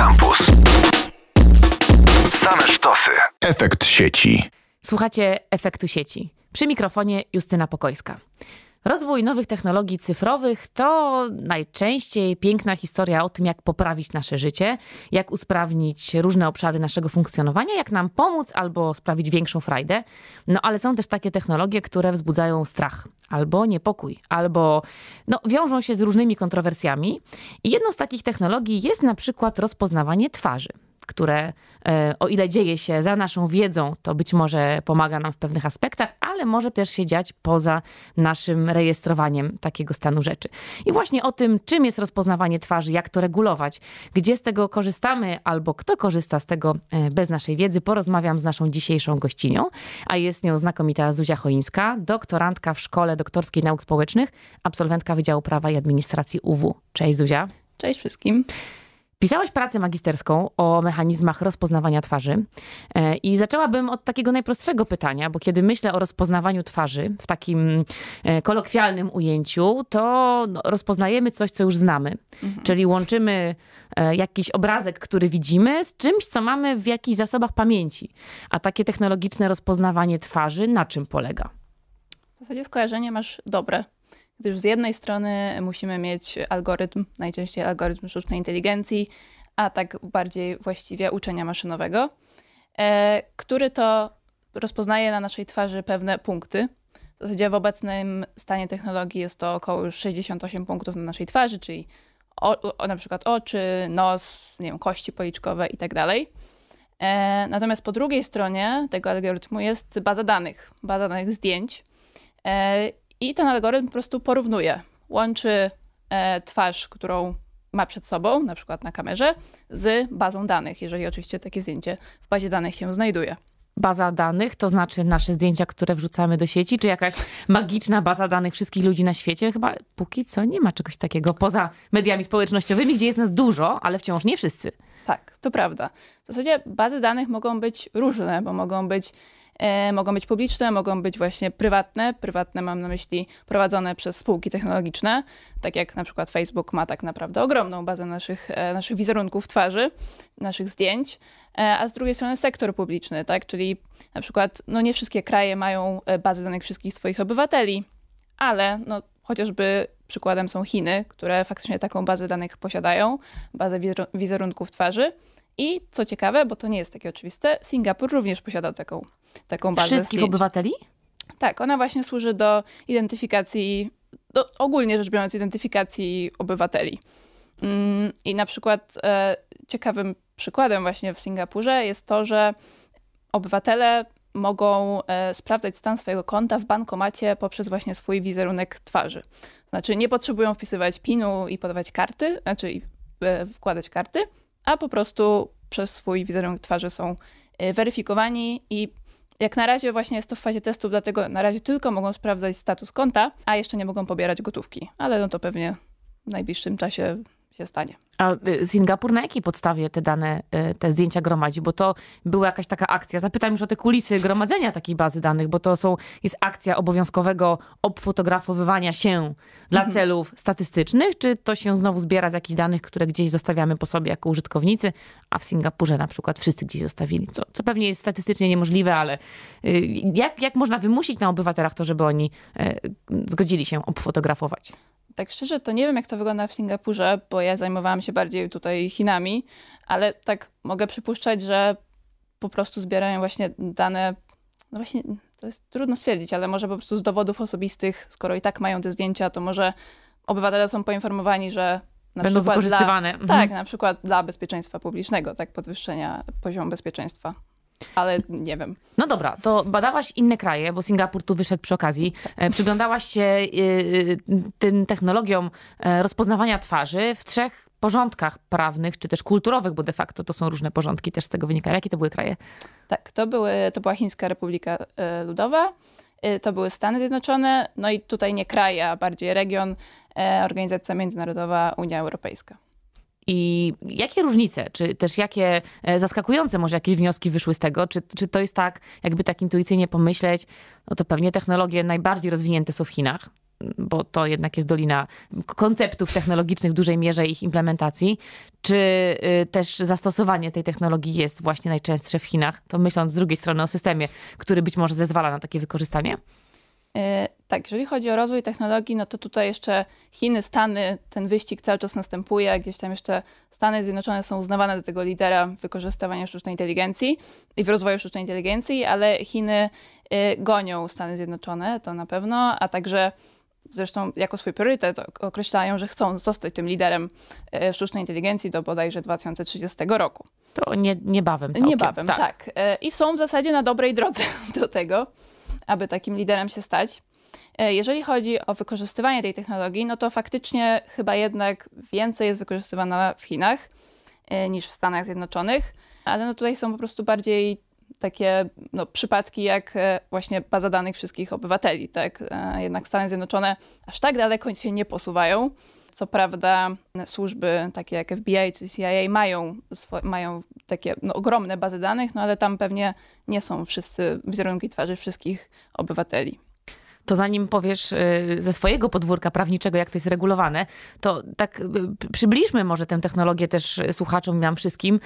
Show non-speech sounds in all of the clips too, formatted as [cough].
Campus. Same sztosy. Efekt sieci. Słuchacie efektu sieci. Przy mikrofonie Justyna Pokojska. Rozwój nowych technologii cyfrowych to najczęściej piękna historia o tym, jak poprawić nasze życie, jak usprawnić różne obszary naszego funkcjonowania, jak nam pomóc albo sprawić większą frajdę. No ale są też takie technologie, które wzbudzają strach albo niepokój, albo no, wiążą się z różnymi kontrowersjami. I jedną z takich technologii jest na przykład rozpoznawanie twarzy które e, o ile dzieje się za naszą wiedzą, to być może pomaga nam w pewnych aspektach, ale może też się dziać poza naszym rejestrowaniem takiego stanu rzeczy. I właśnie o tym, czym jest rozpoznawanie twarzy, jak to regulować, gdzie z tego korzystamy albo kto korzysta z tego e, bez naszej wiedzy, porozmawiam z naszą dzisiejszą gościnią, a jest nią znakomita Zuzia Choińska, doktorantka w Szkole Doktorskiej Nauk Społecznych, absolwentka Wydziału Prawa i Administracji UW. Cześć Zuzia. Cześć wszystkim. Pisałaś pracę magisterską o mechanizmach rozpoznawania twarzy e, i zaczęłabym od takiego najprostszego pytania, bo kiedy myślę o rozpoznawaniu twarzy w takim e, kolokwialnym ujęciu, to no, rozpoznajemy coś, co już znamy, mhm. czyli łączymy e, jakiś obrazek, który widzimy, z czymś, co mamy w jakichś zasobach pamięci. A takie technologiczne rozpoznawanie twarzy na czym polega? W zasadzie skojarzenie masz dobre, gdyż z jednej strony musimy mieć algorytm, najczęściej algorytm sztucznej inteligencji, a tak bardziej właściwie uczenia maszynowego, e, który to rozpoznaje na naszej twarzy pewne punkty. W zasadzie w obecnym stanie technologii jest to około 68 punktów na naszej twarzy, czyli o, o, na przykład oczy, nos, nie wiem, kości policzkowe itd. Tak e, natomiast po drugiej stronie tego algorytmu jest baza danych, baza danych zdjęć. E, i ten algorytm po prostu porównuje, łączy e, twarz, którą ma przed sobą, na przykład na kamerze, z bazą danych, jeżeli oczywiście takie zdjęcie w bazie danych się znajduje baza danych, to znaczy nasze zdjęcia, które wrzucamy do sieci, czy jakaś magiczna baza danych wszystkich ludzi na świecie? Chyba póki co nie ma czegoś takiego poza mediami społecznościowymi, gdzie jest nas dużo, ale wciąż nie wszyscy. Tak, to prawda. W zasadzie bazy danych mogą być różne, bo mogą być E, mogą być publiczne, mogą być właśnie prywatne. Prywatne mam na myśli prowadzone przez spółki technologiczne, tak jak na przykład Facebook ma tak naprawdę ogromną bazę naszych, e, naszych wizerunków twarzy, naszych zdjęć e, a z drugiej strony sektor publiczny, tak? Czyli na przykład no nie wszystkie kraje mają bazy danych wszystkich swoich obywateli, ale no, chociażby przykładem są Chiny, które faktycznie taką bazę danych posiadają, bazę wizerunków twarzy. I co ciekawe, bo to nie jest takie oczywiste, Singapur również posiada taką, taką bazę Wszystkich zdjęć. obywateli? Tak, ona właśnie służy do identyfikacji, do, ogólnie rzecz biorąc, identyfikacji obywateli. Mm, I na przykład e, ciekawym przykładem właśnie w Singapurze jest to, że obywatele mogą e, sprawdzać stan swojego konta w bankomacie poprzez właśnie swój wizerunek twarzy. Znaczy nie potrzebują wpisywać PIN-u i podawać karty, znaczy e, wkładać karty, a po prostu przez swój wizerunek twarzy są e, weryfikowani i jak na razie właśnie jest to w fazie testów, dlatego na razie tylko mogą sprawdzać status konta, a jeszcze nie mogą pobierać gotówki, ale no to pewnie w najbliższym czasie się stanie. A y, Singapur na jakiej podstawie te dane, y, te zdjęcia gromadzi? Bo to była jakaś taka akcja. Zapytam już o te kulisy gromadzenia takiej bazy danych, bo to są, jest akcja obowiązkowego obfotografowywania się dla mhm. celów statystycznych, czy to się znowu zbiera z jakichś danych, które gdzieś zostawiamy po sobie jako użytkownicy, a w Singapurze na przykład wszyscy gdzieś zostawili, co, co pewnie jest statystycznie niemożliwe, ale y, jak, jak można wymusić na obywatelach to, żeby oni zgodzili się obfotografować? Tak szczerze, to nie wiem, jak to wygląda w Singapurze, bo ja zajmowałam się bardziej tutaj Chinami, ale tak mogę przypuszczać, że po prostu zbierają właśnie dane. No właśnie, to jest trudno stwierdzić, ale może po prostu z dowodów osobistych, skoro i tak mają te zdjęcia, to może obywatele są poinformowani, że na będą wykorzystywane. Dla, mhm. Tak, na przykład dla bezpieczeństwa publicznego, tak podwyższenia poziomu bezpieczeństwa ale nie wiem. No dobra, to badałaś inne kraje, bo Singapur tu wyszedł przy okazji. E, przyglądałaś się e, e, tym technologiom rozpoznawania twarzy w trzech porządkach prawnych, czy też kulturowych, bo de facto to są różne porządki, też z tego wynikają. Jakie to były kraje? Tak, to, były, to była Chińska Republika Ludowa, to były Stany Zjednoczone, no i tutaj nie kraje, a bardziej region, Organizacja Międzynarodowa Unia Europejska. I jakie różnice, czy też jakie e, zaskakujące może jakieś wnioski wyszły z tego? Czy, czy to jest tak, jakby tak intuicyjnie pomyśleć, no to pewnie technologie najbardziej rozwinięte są w Chinach? bo to jednak jest dolina konceptów technologicznych w dużej mierze ich implementacji, czy y, też zastosowanie tej technologii jest właśnie najczęstsze w Chinach, to myśląc z drugiej strony o systemie, który być może zezwala na takie wykorzystanie? E, tak, jeżeli chodzi o rozwój technologii, no to tutaj jeszcze Chiny, Stany, ten wyścig cały czas następuje. Gdzieś tam jeszcze Stany Zjednoczone są uznawane za tego lidera wykorzystywania sztucznej inteligencji i w rozwoju sztucznej inteligencji, ale Chiny e, gonią Stany Zjednoczone, to na pewno, a także zresztą jako swój priorytet określają, że chcą zostać tym liderem e, sztucznej inteligencji do bodajże 2030 roku. To nie, niebawem całkiem. Niebawem, tak. tak. I są w zasadzie na dobrej drodze [laughs] do tego aby takim liderem się stać. E, jeżeli chodzi o wykorzystywanie tej technologii, no to faktycznie chyba jednak więcej jest wykorzystywana w Chinach e, niż w Stanach Zjednoczonych, ale no tutaj są po prostu bardziej takie no, przypadki jak e, właśnie baza danych wszystkich obywateli, tak? Jednak Stany Zjednoczone aż tak daleko się nie posuwają. Co prawda e, służby takie jak FBI czy CIA mają, mają takie no, ogromne bazy danych, no ale tam pewnie nie są wszyscy wizerunki twarzy wszystkich obywateli to zanim powiesz y, ze swojego podwórka prawniczego, jak to jest regulowane, to tak y, przybliżmy może tę technologię też y, słuchaczom i nam wszystkim.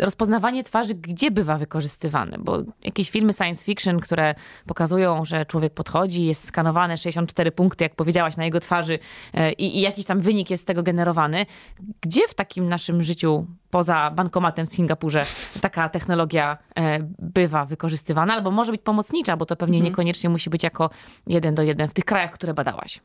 Rozpoznawanie twarzy, gdzie bywa wykorzystywane? Bo jakieś filmy science fiction, które pokazują, że człowiek podchodzi, jest skanowane 64 punkty, jak powiedziałaś, na jego twarzy i, i jakiś tam wynik jest z tego generowany. Gdzie w takim naszym życiu poza bankomatem w Singapurze taka technologia e, bywa wykorzystywana, albo może być pomocnicza, bo to pewnie mhm. niekoniecznie musi być jako jeden do jeden w tych krajach, które badałaś.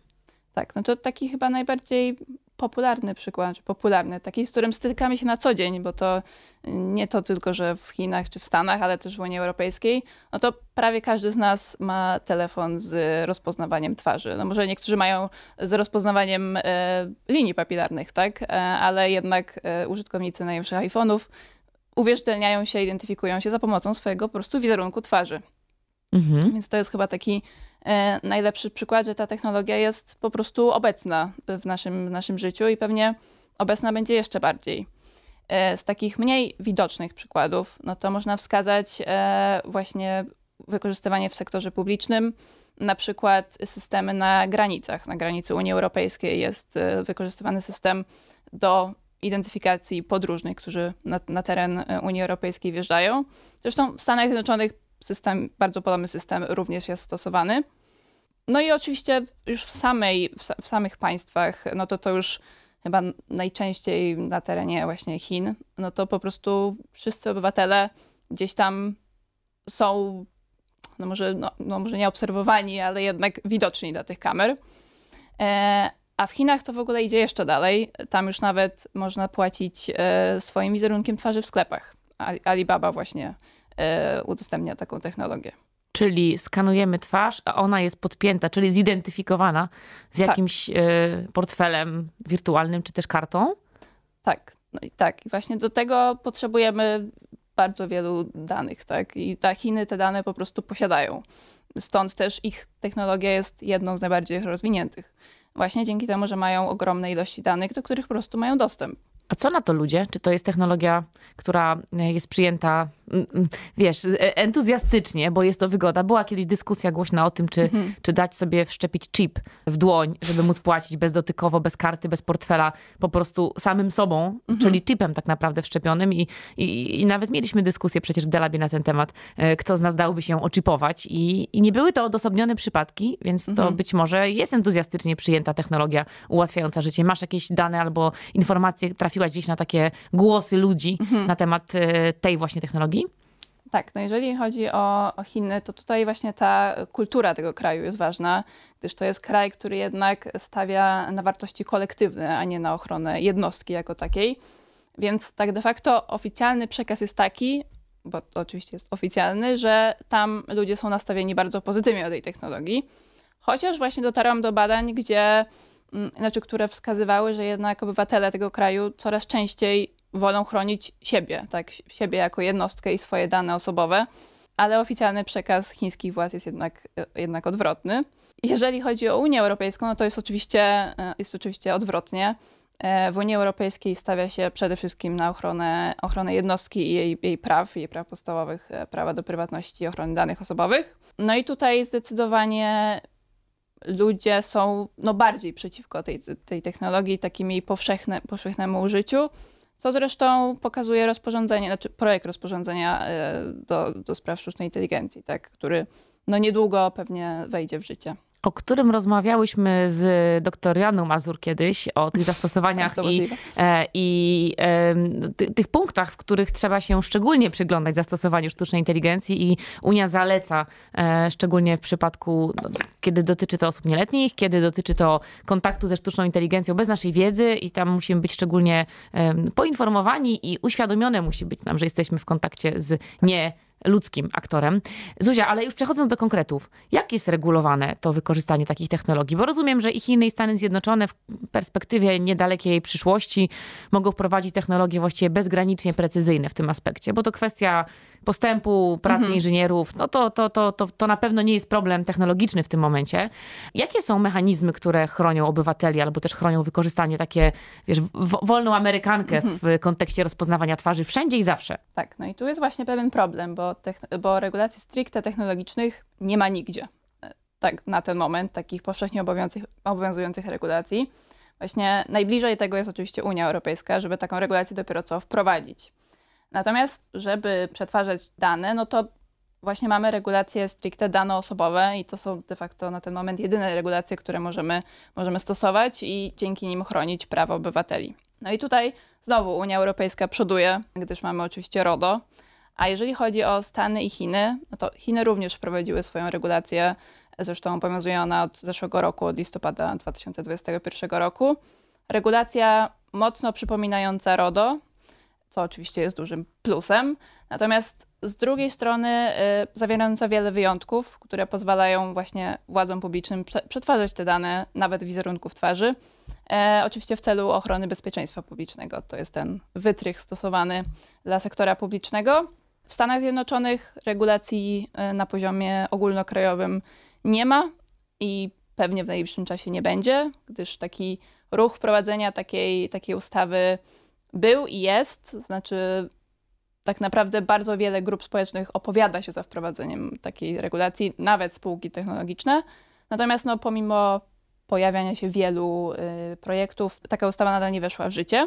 Tak, no to taki chyba najbardziej popularny przykład, czy popularny, taki, z którym stykamy się na co dzień, bo to nie to tylko, że w Chinach czy w Stanach, ale też w Unii Europejskiej, no to prawie każdy z nas ma telefon z rozpoznawaniem twarzy. No może niektórzy mają z rozpoznawaniem e, linii papilarnych, tak? E, ale jednak e, użytkownicy najnowszych iPhone'ów uwierzytelniają się, identyfikują się za pomocą swojego po prostu wizerunku twarzy. Mhm. Więc to jest chyba taki E, najlepszy przykład, że ta technologia jest po prostu obecna w naszym, w naszym życiu i pewnie obecna będzie jeszcze bardziej. E, z takich mniej widocznych przykładów, no to można wskazać e, właśnie wykorzystywanie w sektorze publicznym, na przykład systemy na granicach. Na granicy Unii Europejskiej jest wykorzystywany system do identyfikacji podróżnych, którzy na, na teren Unii Europejskiej wjeżdżają. Zresztą w Stanach Zjednoczonych system, bardzo podobny system również jest stosowany. No i oczywiście już w, samej, w samych państwach, no to to już chyba najczęściej na terenie właśnie Chin, no to po prostu wszyscy obywatele gdzieś tam są, no może, no, no może nie obserwowani, ale jednak widoczni dla tych kamer. E, a w Chinach to w ogóle idzie jeszcze dalej. Tam już nawet można płacić e, swoim wizerunkiem twarzy w sklepach. Alibaba właśnie E, udostępnia taką technologię. Czyli skanujemy twarz, a ona jest podpięta, czyli zidentyfikowana z tak. jakimś tak. portfelem wirtualnym czy też kartą? Tak, no i tak. I właśnie do tego potrzebujemy bardzo wielu danych, tak? I ta Chiny te dane po prostu posiadają. Stąd też ich technologia jest jedną z najbardziej rozwiniętych. Właśnie dzięki temu, że mają ogromne ilości danych, do których po prostu mają dostęp. A co na to ludzie? Czy to jest technologia, która e, jest przyjęta Mm, mm, wiesz, e, entuzjastycznie, bo jest to wygoda. Była kiedyś dyskusja głośna o tym, czy, mhm. czy dać sobie wszczepić chip w dłoń, żeby móc płacić bezdotykowo, bez karty, bez portfela, po prostu samym sobą, mhm. czyli chipem tak naprawdę wszczepionym. I, i, I, nawet mieliśmy dyskusję przecież w Delabie na ten temat, e, kto z nas dałby się oczipować. I, i nie były to odosobnione przypadki, więc to mhm. być może jest entuzjastycznie przyjęta technologia ułatwiająca życie. Masz jakieś dane albo informacje, trafiła gdzieś na takie głosy ludzi mhm. na temat e, tej właśnie technologii? Tak, no jeżeli chodzi o, o, Chiny, to tutaj właśnie ta kultura tego kraju jest ważna, gdyż to jest kraj, który jednak stawia na wartości kolektywne, a nie na ochronę jednostki jako takiej. Więc tak de facto oficjalny przekaz jest taki, bo to oczywiście jest oficjalny, że tam ludzie są nastawieni bardzo pozytywnie o tej technologii. Chociaż właśnie dotarłam do badań, gdzie, mm, znaczy, które wskazywały, że jednak obywatele tego kraju coraz częściej wolą chronić siebie, tak, siebie jako jednostkę i swoje dane osobowe, ale oficjalny przekaz chińskich władz jest jednak, e, jednak odwrotny. Jeżeli chodzi o Unię Europejską, no to jest oczywiście, e, jest oczywiście odwrotnie. E, w Unii Europejskiej stawia się przede wszystkim na ochronę, ochronę jednostki i jej, jej praw, jej praw podstawowych, prawa do prywatności i ochrony danych osobowych. No i tutaj zdecydowanie ludzie są no, bardziej przeciwko tej, tej technologii, takim jej powszechne, powszechnemu użyciu. Co zresztą pokazuje rozporządzenie, znaczy projekt rozporządzenia e, do, do spraw sztucznej inteligencji, tak, który no niedługo pewnie wejdzie w życie o którym rozmawiałyśmy z doktor Janą Mazur kiedyś, o tych zastosowaniach [laughs] tak, i, e, i ty, tych punktach, w których trzeba się szczególnie przyglądać zastosowaniu sztucznej inteligencji i Unia zaleca, e, szczególnie w przypadku, no, kiedy dotyczy to osób nieletnich, kiedy dotyczy to kontaktu ze sztuczną inteligencją bez naszej wiedzy i tam musimy być szczególnie poinformowani i uświadomione musi być nam, że jesteśmy w kontakcie z nie ludzkim aktorem. Zuzia, ale już przechodząc do konkretów, jak jest regulowane to wykorzystanie takich technologii? Bo rozumiem, że i Chiny, i Stany Zjednoczone w perspektywie niedalekiej przyszłości mogą wprowadzić technologie właściwie bezgranicznie precyzyjne w tym aspekcie, bo to kwestia postępu pracy mhm. inżynierów, no to, to, to, to, to na pewno nie jest problem technologiczny w tym momencie. Jakie są mechanizmy, które chronią obywateli albo też chronią wykorzystanie takie, wiesz, wolną Amerykankę mhm. w kontekście rozpoznawania twarzy wszędzie i zawsze? Tak, no i tu jest właśnie pewien problem, bo, bo regulacji stricte technologicznych nie ma nigdzie. E, tak, na ten moment takich powszechnie obowiązujących regulacji. Właśnie najbliżej tego jest oczywiście Unia Europejska, żeby taką regulację dopiero co wprowadzić. Natomiast, żeby przetwarzać dane, no to właśnie mamy regulacje stricte danoosobowe i to są de facto na ten moment jedyne regulacje, które możemy, możemy stosować i dzięki nim chronić prawa obywateli. No i tutaj znowu Unia Europejska przoduje, gdyż mamy oczywiście RODO. A jeżeli chodzi o Stany i Chiny, no to Chiny również wprowadziły swoją regulację, zresztą obowiązuje ona od zeszłego roku, od listopada 2021 roku. Regulacja mocno przypominająca RODO, co oczywiście jest dużym plusem. Natomiast z drugiej strony y, zawierająca wiele wyjątków, które pozwalają właśnie władzom publicznym przetwarzać te dane, nawet wizerunków twarzy, e, oczywiście w celu ochrony bezpieczeństwa publicznego. To jest ten wytrych stosowany dla sektora publicznego. W Stanach Zjednoczonych regulacji y, na poziomie ogólnokrajowym nie ma i pewnie w najbliższym czasie nie będzie, gdyż taki ruch prowadzenia takiej, takiej ustawy był i jest, znaczy tak naprawdę bardzo wiele grup społecznych opowiada się za wprowadzeniem takiej regulacji, nawet spółki technologiczne. Natomiast no, pomimo pojawiania się wielu y, projektów, taka ustawa nadal nie weszła w życie.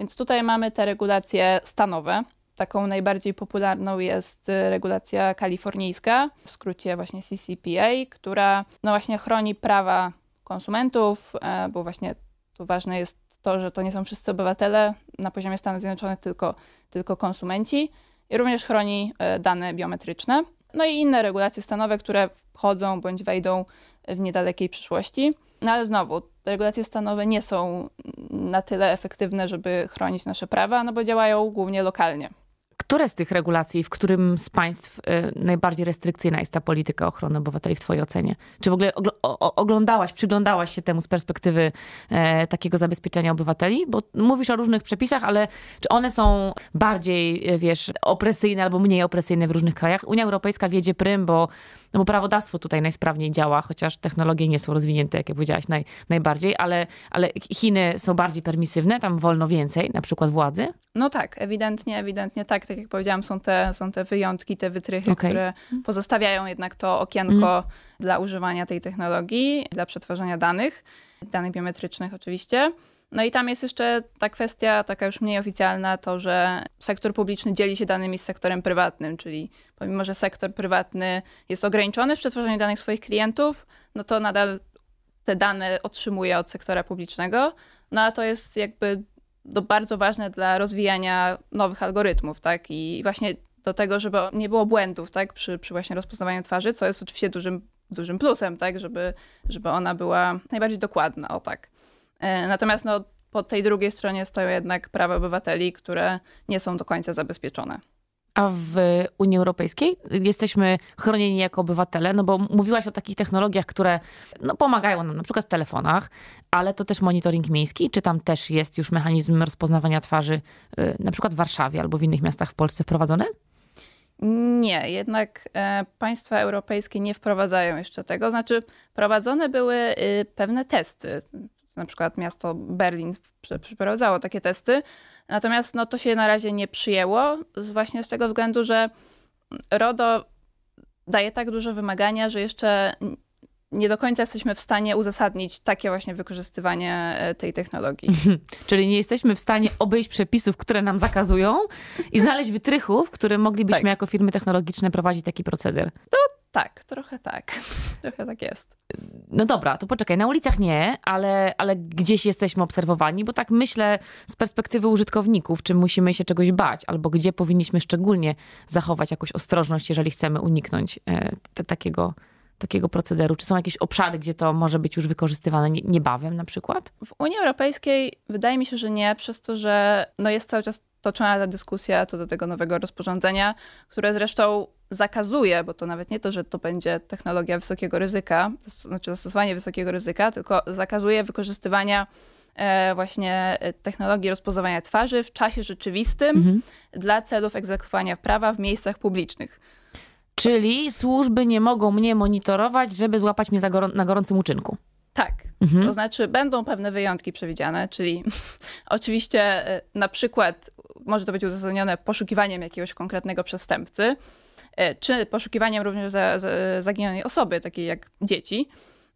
Więc tutaj mamy te regulacje stanowe. Taką najbardziej popularną jest y, regulacja kalifornijska, w skrócie właśnie CCPA, która no właśnie chroni prawa konsumentów, e, bo właśnie tu ważne jest to, że to nie są wszyscy obywatele na poziomie Stanów Zjednoczonych, tylko, tylko konsumenci. I również chroni e, dane biometryczne. No i inne regulacje stanowe, które wchodzą bądź wejdą w niedalekiej przyszłości. No ale znowu, regulacje stanowe nie są mm, na tyle efektywne, żeby chronić nasze prawa, no bo działają głównie lokalnie. Które z tych regulacji, w którym z państw y, najbardziej restrykcyjna jest ta polityka ochrony obywateli w twojej ocenie? Czy w ogóle oglądałaś, przyglądałaś się temu z perspektywy e, takiego zabezpieczenia obywateli? Bo mówisz o różnych przepisach, ale czy one są bardziej, e, wiesz, opresyjne albo mniej opresyjne w różnych krajach? Unia Europejska wiedzie prym, bo, no bo prawodawstwo tutaj najsprawniej działa, chociaż technologie nie są rozwinięte, jak powiedziałaś, naj, najbardziej, ale, ale Chiny są bardziej permisywne, tam wolno więcej, na przykład władzy? No tak, ewidentnie, ewidentnie tak. Tak jak powiedziałam, są te, są te wyjątki, te wytrychy, okay. które mhm. pozostawiają jednak to okienko mm. dla używania tej technologii, dla przetwarzania danych, danych biometrycznych oczywiście. No i tam jest jeszcze ta kwestia, taka już mniej oficjalna, to, że sektor publiczny dzieli się danymi z sektorem prywatnym, czyli pomimo, że sektor prywatny jest ograniczony w przetwarzaniu danych swoich klientów, no to nadal te dane otrzymuje od sektora publicznego, no a to jest jakby to bardzo ważne dla rozwijania nowych algorytmów, tak? I właśnie do tego, żeby nie było błędów, tak? Przy, przy właśnie rozpoznawaniu twarzy, co jest oczywiście dużym, dużym plusem, tak? Żeby, żeby ona była najbardziej dokładna, o tak. E, natomiast no, po tej drugiej stronie stoją jednak prawa obywateli, które nie są do końca zabezpieczone a w Unii Europejskiej jesteśmy chronieni jako obywatele, no bo mówiłaś o takich technologiach, które no, pomagają nam, na przykład w telefonach, ale to też monitoring miejski, czy tam też jest już mechanizm rozpoznawania twarzy, y, na przykład w Warszawie albo w innych miastach w Polsce wprowadzony? Nie, jednak e, państwa europejskie nie wprowadzają jeszcze tego. Znaczy, prowadzone były y, pewne testy, na przykład miasto Berlin przeprowadzało takie testy. Natomiast no, to się na razie nie przyjęło, właśnie z tego względu, że RODO daje tak duże wymagania, że jeszcze nie do końca jesteśmy w stanie uzasadnić takie właśnie wykorzystywanie e, tej technologii. [laughs] Czyli nie jesteśmy w stanie obejść przepisów, które nam zakazują i znaleźć wytrychów, które moglibyśmy tak. jako firmy technologiczne prowadzić taki proceder. To tak, trochę tak. [laughs] Trochę tak jest. No dobra, to poczekaj, na ulicach nie, ale, ale gdzieś jesteśmy obserwowani, bo tak myślę z perspektywy użytkowników, czy musimy się czegoś bać, albo gdzie powinniśmy szczególnie zachować jakąś ostrożność, jeżeli chcemy uniknąć e, te, takiego, takiego procederu? Czy są jakieś obszary, gdzie to może być już wykorzystywane niebawem na przykład? W Unii Europejskiej wydaje mi się, że nie, przez to, że no jest cały czas toczona ta dyskusja co do tego nowego rozporządzenia, które zresztą zakazuje, bo to nawet nie to, że to będzie technologia wysokiego ryzyka, znaczy zastosowanie wysokiego ryzyka, tylko zakazuje wykorzystywania e, właśnie e, technologii rozpoznawania twarzy w czasie rzeczywistym mhm. dla celów egzekwowania prawa w miejscach publicznych. Czyli służby nie mogą mnie monitorować, żeby złapać mnie na gorącym uczynku. Tak. Mhm. To znaczy, będą pewne wyjątki przewidziane, czyli [laughs] oczywiście e, na przykład może to być uzasadnione poszukiwaniem jakiegoś konkretnego przestępcy, e, czy poszukiwaniem również za, za, zaginionej osoby, takiej jak dzieci,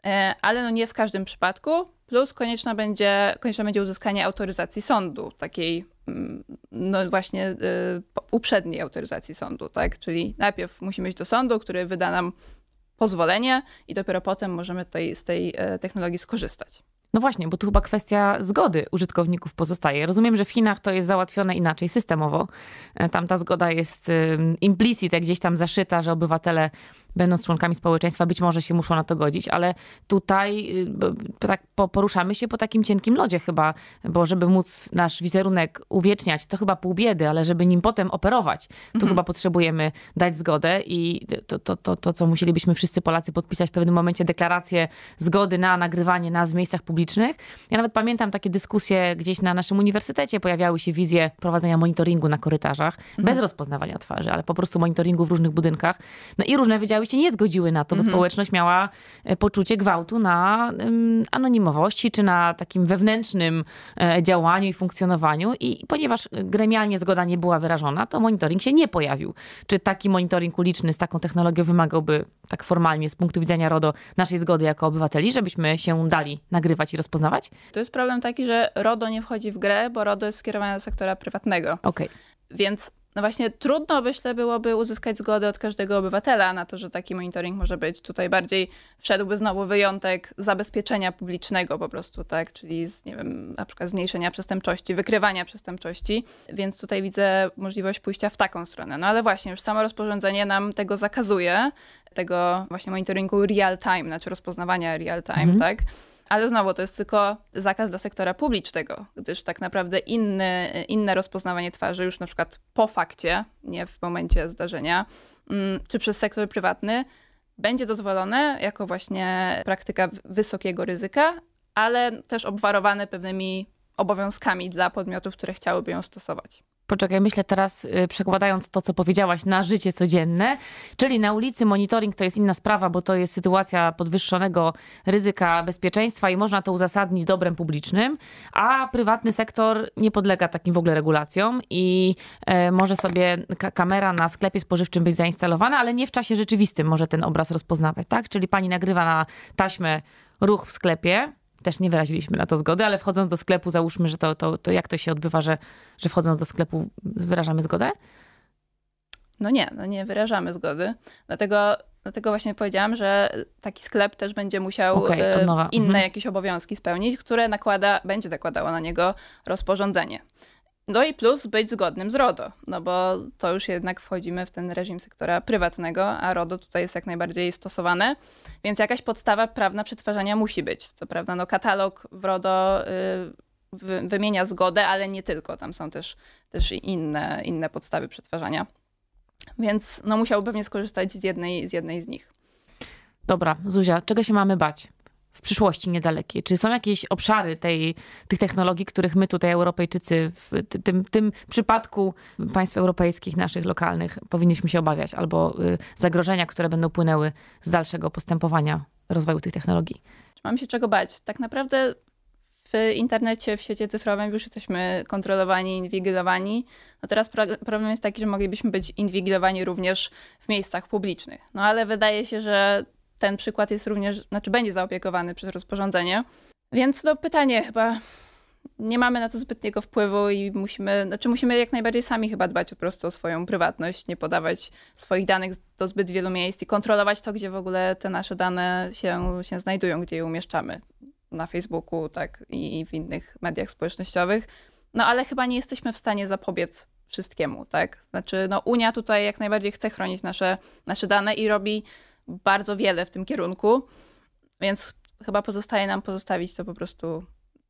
e, ale no nie w każdym przypadku. Plus konieczna będzie, konieczne będzie uzyskanie autoryzacji sądu, takiej mm, no właśnie uprzedniej autoryzacji sądu, tak? Czyli najpierw musimy iść do sądu, który wyda nam pozwolenie i dopiero potem możemy tej, z tej e, technologii skorzystać. No właśnie, bo tu chyba kwestia zgody użytkowników pozostaje. Rozumiem, że w Chinach to jest załatwione inaczej, systemowo. E, tam ta zgoda jest jak gdzieś tam zaszyta, że obywatele będąc członkami społeczeństwa, być może się muszą na to godzić, ale tutaj y, tak poruszamy się po takim cienkim lodzie chyba, bo żeby móc nasz wizerunek uwieczniać, to chyba pół biedy, ale żeby nim potem operować, to mhm. chyba potrzebujemy dać zgodę i to, to, to, to, co musielibyśmy wszyscy Polacy podpisać w pewnym momencie deklarację zgody na nagrywanie nas w miejscach publicznych. Ja nawet pamiętam takie dyskusje gdzieś na naszym uniwersytecie, pojawiały się wizje prowadzenia monitoringu na korytarzach, mhm. bez rozpoznawania twarzy, ale po prostu monitoringu w różnych budynkach. No i różne wydziały szkoły się nie zgodziły na to, bo mhm. społeczność miała e, poczucie gwałtu na anonimowości czy na takim wewnętrznym e, działaniu i funkcjonowaniu. I ponieważ gremialnie zgoda nie była wyrażona, to monitoring się nie pojawił. Czy taki monitoring uliczny z taką technologią wymagałby tak formalnie z punktu widzenia RODO naszej zgody jako obywateli, żebyśmy się dali nagrywać i rozpoznawać? To jest problem taki, że RODO nie wchodzi w grę, bo RODO jest skierowane do sektora prywatnego. Okej. Okay. Więc no właśnie trudno myślę byłoby uzyskać zgodę od każdego obywatela na to, że taki monitoring może być. Tutaj bardziej wszedłby znowu wyjątek zabezpieczenia publicznego po prostu, tak? Czyli z, nie wiem, na przykład zmniejszenia przestępczości, wykrywania przestępczości, więc tutaj widzę możliwość pójścia w taką stronę. No ale właśnie, już samo rozporządzenie nam tego zakazuje, tego właśnie monitoringu real time, znaczy rozpoznawania real time, mhm. tak? Ale znowu to jest tylko zakaz dla sektora publicznego, gdyż tak naprawdę inny, inne rozpoznawanie twarzy już na przykład po fakcie, nie w momencie zdarzenia, mm, czy przez sektor prywatny będzie dozwolone jako właśnie praktyka wysokiego ryzyka, ale też obwarowane pewnymi obowiązkami dla podmiotów, które chciałyby ją stosować. Poczekaj, myślę teraz, y, przekładając to, co powiedziałaś, na życie codzienne, czyli na ulicy monitoring to jest inna sprawa, bo to jest sytuacja podwyższonego ryzyka bezpieczeństwa i można to uzasadnić dobrem publicznym, a prywatny sektor nie podlega takim w ogóle regulacjom i e, może sobie kamera na sklepie spożywczym być zainstalowana, ale nie w czasie rzeczywistym może ten obraz rozpoznawać, tak? Czyli pani nagrywa na taśmę ruch w sklepie, też nie wyraziliśmy na to zgody, ale wchodząc do sklepu, załóżmy, że to, to, to jak to się odbywa, że, że wchodząc do sklepu wyrażamy zgodę? No nie, no nie wyrażamy zgody. Dlatego, dlatego właśnie powiedziałam, że taki sklep też będzie musiał okay, e, inne mhm. jakieś obowiązki spełnić, które nakłada, będzie nakładało na niego rozporządzenie. No i plus być zgodnym z RODO, no bo to już jednak wchodzimy w ten reżim sektora prywatnego, a RODO tutaj jest jak najbardziej stosowane, więc jakaś podstawa prawna przetwarzania musi być. Co prawda, no katalog w RODO y, wymienia zgodę, ale nie tylko, tam są też, też inne, inne podstawy przetwarzania. Więc no musiał pewnie skorzystać z jednej, z jednej z nich. Dobra, Zuzia, czego się mamy bać? w przyszłości niedalekiej? Czy są jakieś obszary tej, tych technologii, których my tutaj, Europejczycy, w tym, tym przypadku państw europejskich, naszych lokalnych, powinniśmy się obawiać, albo y, zagrożenia, które będą płynęły z dalszego postępowania rozwoju tych technologii? Mam się czego bać. Tak naprawdę w internecie, w świecie cyfrowym już jesteśmy kontrolowani, inwigilowani. No teraz problem jest taki, że moglibyśmy być inwigilowani również w miejscach publicznych. No ale wydaje się, że ten przykład jest również, znaczy będzie zaopiekowany przez rozporządzenie. Więc no pytanie chyba, nie mamy na to zbytniego wpływu i musimy, znaczy musimy jak najbardziej sami chyba dbać po prostu o swoją prywatność, nie podawać swoich danych do zbyt wielu miejsc i kontrolować to, gdzie w ogóle te nasze dane się, się znajdują, gdzie je umieszczamy. Na Facebooku, tak i w innych mediach społecznościowych. No ale chyba nie jesteśmy w stanie zapobiec wszystkiemu, tak? Znaczy, no Unia tutaj jak najbardziej chce chronić nasze, nasze dane i robi bardzo wiele w tym kierunku, więc chyba pozostaje nam pozostawić to po prostu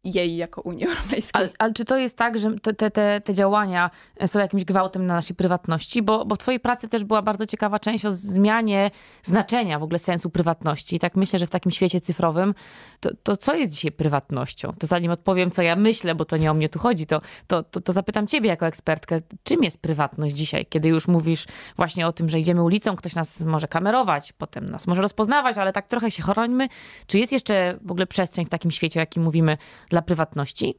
jej jako Unii [laughs] Europejskiej. Ale, ale czy to jest tak, że te, te, te działania e, są jakimś gwałtem na naszej prywatności? Bo, bo w twojej pracy też była bardzo ciekawa część o zmianie znaczenia w ogóle sensu prywatności. I tak myślę, że w takim świecie cyfrowym, to, to co jest dzisiaj prywatnością? To zanim odpowiem, co ja myślę, bo to nie o mnie tu chodzi, to, to, to, to zapytam ciebie jako ekspertkę, czym jest prywatność dzisiaj, kiedy już mówisz właśnie o tym, że idziemy ulicą, ktoś nas może kamerować, potem nas może rozpoznawać, ale tak trochę się chrońmy. Czy jest jeszcze w ogóle przestrzeń w takim świecie, o jakim mówimy, dla prywatności?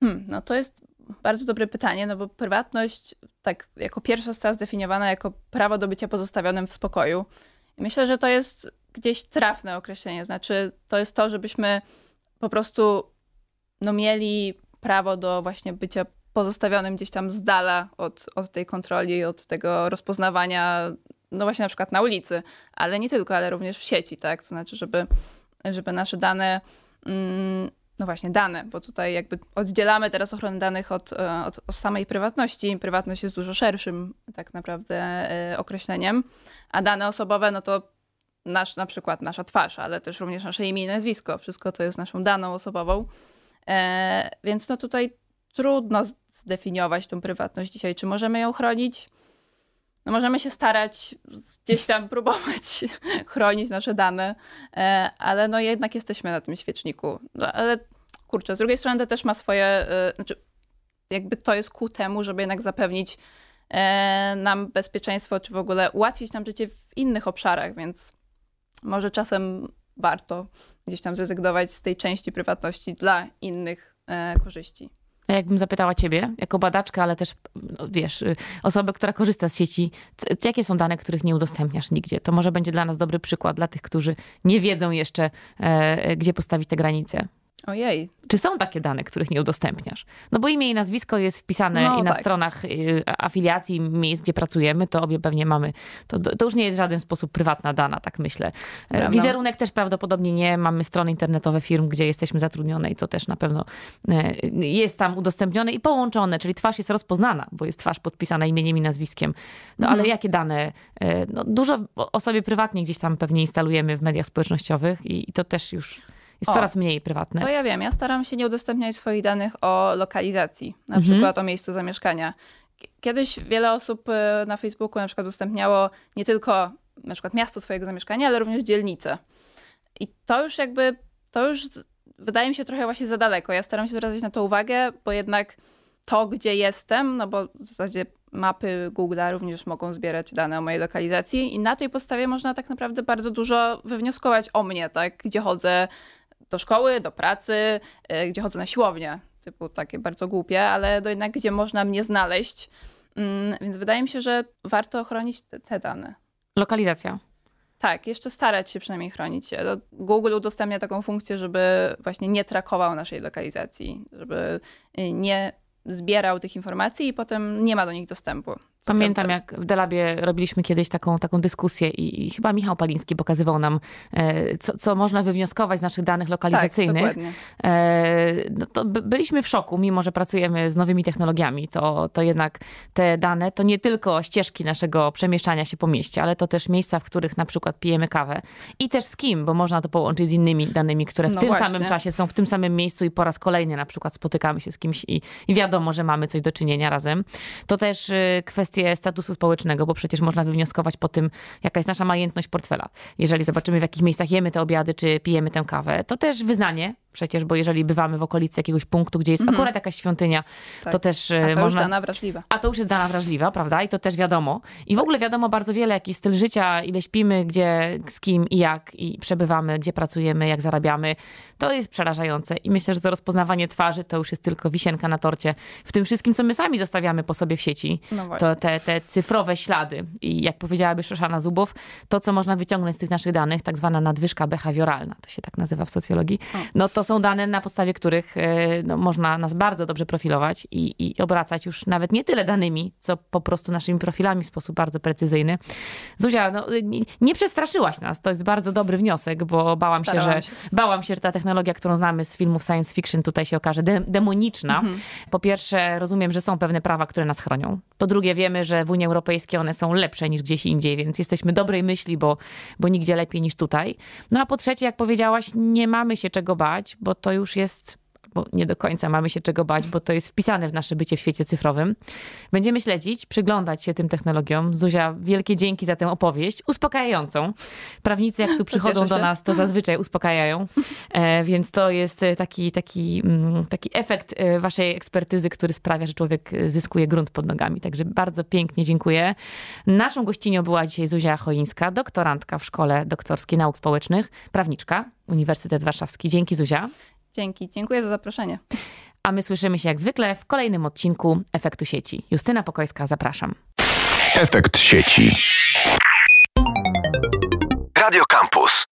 Hmm, no to jest bardzo dobre pytanie, no bo prywatność tak jako pierwsza została zdefiniowana jako prawo do bycia pozostawionym w spokoju. I myślę, że to jest gdzieś trafne określenie. Znaczy, to jest to, żebyśmy po prostu no, mieli prawo do właśnie bycia pozostawionym gdzieś tam z dala od, od tej kontroli, od tego rozpoznawania, no właśnie na przykład na ulicy, ale nie tylko, ale również w sieci, tak? To znaczy, żeby, żeby nasze dane Mm, no właśnie, dane, bo tutaj jakby oddzielamy teraz ochronę danych od, e, od, od, samej prywatności. Prywatność jest dużo szerszym tak naprawdę e, określeniem, a dane osobowe, no to nasz, na przykład nasza twarz, ale też również nasze imię i nazwisko. Wszystko to jest naszą daną osobową. E, więc no tutaj trudno zdefiniować tą prywatność dzisiaj. Czy możemy ją chronić? no możemy się starać gdzieś tam [laughs] próbować chronić nasze dane, e, ale no jednak jesteśmy na tym świeczniku. No, ale kurczę, z drugiej strony to też ma swoje, e, znaczy jakby to jest ku temu, żeby jednak zapewnić e, nam bezpieczeństwo, czy w ogóle ułatwić nam życie w innych obszarach, więc może czasem warto gdzieś tam zrezygnować z tej części prywatności dla innych korzyści. No, jakbym zapytała ciebie, jako badaczkę, ale też, no, wiesz, y, osobę, która korzysta z sieci, jakie są dane, których nie udostępniasz nigdzie? To może będzie dla nas dobry przykład, dla tych, którzy nie wiedzą jeszcze, e, e gdzie postawić te granice. Ojej. Czy są takie dane, których nie udostępniasz? No bo imię i nazwisko jest wpisane no, i na tak. stronach y, afiliacji, miejsc, gdzie pracujemy, to obie pewnie mamy. To, to już nie jest w żaden sposób prywatna dana, tak myślę. E, Prawda. Wizerunek też prawdopodobnie nie. Mamy strony internetowe firm, gdzie jesteśmy zatrudnione i to też na pewno e, jest tam udostępnione i połączone, czyli twarz jest rozpoznana, bo jest twarz podpisana imieniem i nazwiskiem. No mhm. ale jakie dane? E, no, dużo o sobie prywatnie gdzieś tam pewnie instalujemy w mediach społecznościowych i, i to też już jest o, coraz mniej prywatne. To ja wiem, ja staram się nie udostępniać swoich danych o lokalizacji, na mhm. przykład o miejscu zamieszkania. Kiedyś wiele osób y, na Facebooku na przykład udostępniało nie tylko na przykład miasto swojego zamieszkania, ale również dzielnicę. I to już jakby, to już wydaje mi się trochę właśnie za daleko. Ja staram się zwracać na to uwagę, bo jednak to, gdzie jestem, no bo w zasadzie mapy Google'a również mogą zbierać dane o mojej lokalizacji i na tej podstawie można tak naprawdę bardzo dużo wywnioskować o mnie, tak, gdzie chodzę, do szkoły, do pracy, y, gdzie chodzę na siłownię, typu takie bardzo głupie, ale do jednak gdzie można mnie znaleźć. Mm, więc wydaje mi się, że warto chronić te, te dane. Lokalizacja. Tak, jeszcze starać się przynajmniej chronić. Google udostępnia taką funkcję, żeby właśnie nie trakował naszej lokalizacji, żeby y, nie zbierał tych informacji i potem nie ma do nich dostępu. Pamiętam, jak w Delabie robiliśmy kiedyś taką, taką dyskusję i, i chyba Michał Paliński pokazywał nam, e, co, co można wywnioskować z naszych danych lokalizacyjnych. Tak, e, no to by, byliśmy w szoku, mimo że pracujemy z nowymi technologiami, to, to jednak te dane to nie tylko ścieżki naszego przemieszczania się po mieście, ale to też miejsca, w których na przykład pijemy kawę i też z kim, bo można to połączyć z innymi danymi, które w no tym właśnie. samym czasie są w tym samym miejscu i po raz kolejny na przykład spotykamy się z kimś i, i wiadomo, że mamy coś do czynienia razem. To też y, kwestia kwestię statusu społecznego, bo przecież można wywnioskować po tym, jaka jest nasza majętność portfela. Jeżeli zobaczymy, w jakich miejscach jemy te obiady, czy pijemy tę kawę, to też wyznanie Przecież, bo jeżeli bywamy w okolicy jakiegoś punktu, gdzie jest mhm. akurat jakaś świątynia, tak. to też e, a to można... już dana wrażliwa. A to już jest dana wrażliwa, prawda? I to też wiadomo. I w ogóle wiadomo bardzo wiele, jaki styl życia, ile śpimy, gdzie, z kim i jak, i przebywamy, gdzie pracujemy, jak zarabiamy. To jest przerażające. I myślę, że to rozpoznawanie twarzy to już jest tylko wisienka na torcie. W tym wszystkim, co my sami zostawiamy po sobie w sieci, no to te, te cyfrowe ślady. I jak powiedziałaby Szoszana Zubow, to, co można wyciągnąć z tych naszych danych, tak zwana nadwyżka behawioralna, to się tak nazywa w socjologii, no to to są dane, na podstawie których e, no, można nas bardzo dobrze profilować i, i obracać już nawet nie tyle danymi, co po prostu naszymi profilami w sposób bardzo precyzyjny. Zuzia, no, nie przestraszyłaś nas, to jest bardzo dobry wniosek, bo bałam się, że się. bałam się, że ta technologia, którą znamy z filmów science fiction tutaj się okaże de demoniczna. Mhm. Po pierwsze, rozumiem, że są pewne prawa, które nas chronią. Po drugie, wiemy, że w Unii Europejskiej one są lepsze niż gdzieś indziej, więc jesteśmy dobrej myśli, bo, bo nigdzie lepiej niż tutaj. No a po trzecie, jak powiedziałaś, nie mamy się czego bać, bo to już jest bo nie do końca mamy się czego bać, bo to jest wpisane w nasze bycie w świecie cyfrowym. Będziemy śledzić, przyglądać się tym technologiom. Zuzia, wielkie dzięki za tę opowieść, uspokajającą. Prawnicy, jak tu przychodzą do nas, to zazwyczaj uspokajają, e, więc to jest e, taki, taki, mm, taki efekt e, waszej ekspertyzy, który sprawia, że człowiek zyskuje grunt pod nogami. Także bardzo pięknie dziękuję. Naszą gościnią była dzisiaj Zuzia Choińska, doktorantka w Szkole Doktorskiej Nauk Społecznych, prawniczka, Uniwersytet Warszawski. Dzięki Zuzia. Dzięki, dziękuję za zaproszenie. A my słyszymy się jak zwykle w kolejnym odcinku Efektu Sieci. Justyna Pokojska, zapraszam. Efekt sieci. Radio Campus.